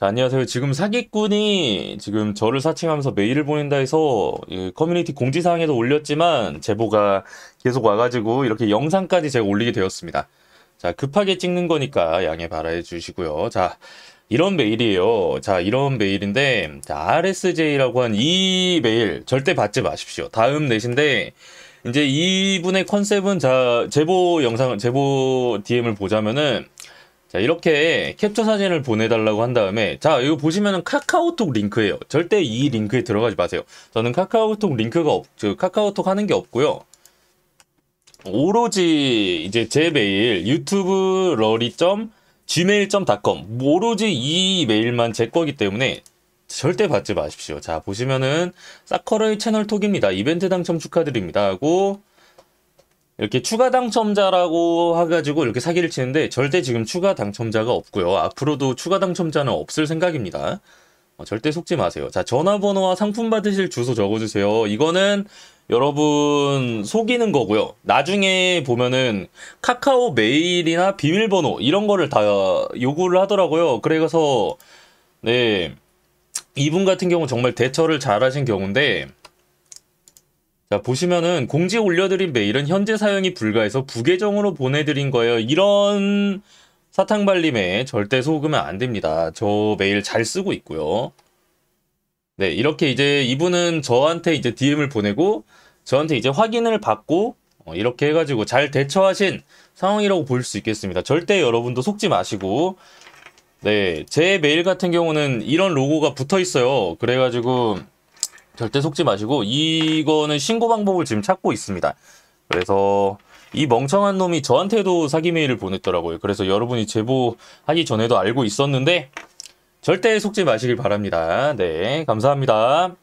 자, 안녕하세요. 지금 사기꾼이 지금 저를 사칭하면서 메일을 보낸다 해서 예, 커뮤니티 공지사항에도 올렸지만 제보가 계속 와가지고 이렇게 영상까지 제가 올리게 되었습니다. 자, 급하게 찍는 거니까 양해 바라해 주시고요. 자, 이런 메일이에요. 자, 이런 메일인데, 자, RSJ라고 한 이 메일 절대 받지 마십시오. 다음 넷인데, 이제 이분의 컨셉은 자, 제보 영상, 제보 DM을 보자면은, 자 이렇게 캡처 사진을 보내달라고 한 다음에 자 이거 보시면은 카카오톡 링크예요 절대 이 링크에 들어가지 마세요 저는 카카오톡 링크가 없, 즉 카카오톡 하는 게 없고요 오로지 이제 제 메일 유튜브 러리 점 gmail.com 오로지 이 메일만 제 거기 때문에 절대 받지 마십시오 자 보시면은 사커의 채널 톡입니다 이벤트 당첨 축하드립니다 하고 이렇게 추가 당첨자라고 해가지고 이렇게 사기를 치는데 절대 지금 추가 당첨자가 없고요. 앞으로도 추가 당첨자는 없을 생각입니다. 어, 절대 속지 마세요. 자, 전화번호와 상품 받으실 주소 적어주세요. 이거는 여러분 속이는 거고요. 나중에 보면은 카카오 메일이나 비밀번호 이런 거를 다 요구를 하더라고요. 그래서 네 이분 같은 경우 정말 대처를 잘하신 경우인데 자 보시면은 공지 올려드린 메일은 현재 사용이 불가해서 부계정으로 보내드린 거예요. 이런 사탕발림에 절대 속으면 안 됩니다. 저 메일 잘 쓰고 있고요. 네 이렇게 이제 이분은 저한테 이제 DM을 보내고 저한테 이제 확인을 받고 어, 이렇게 해가지고 잘 대처하신 상황이라고 볼 수 있겠습니다. 절대 여러분도 속지 마시고 네, 제 메일 같은 경우는 이런 로고가 붙어 있어요. 그래가지고 절대 속지 마시고 이거는 신고 방법을 지금 찾고 있습니다. 그래서 이 멍청한 놈이 저한테도 사기 메일을 보냈더라고요. 그래서 여러분이 제보하기 전에도 알고 있었는데 절대 속지 마시길 바랍니다. 네, 감사합니다.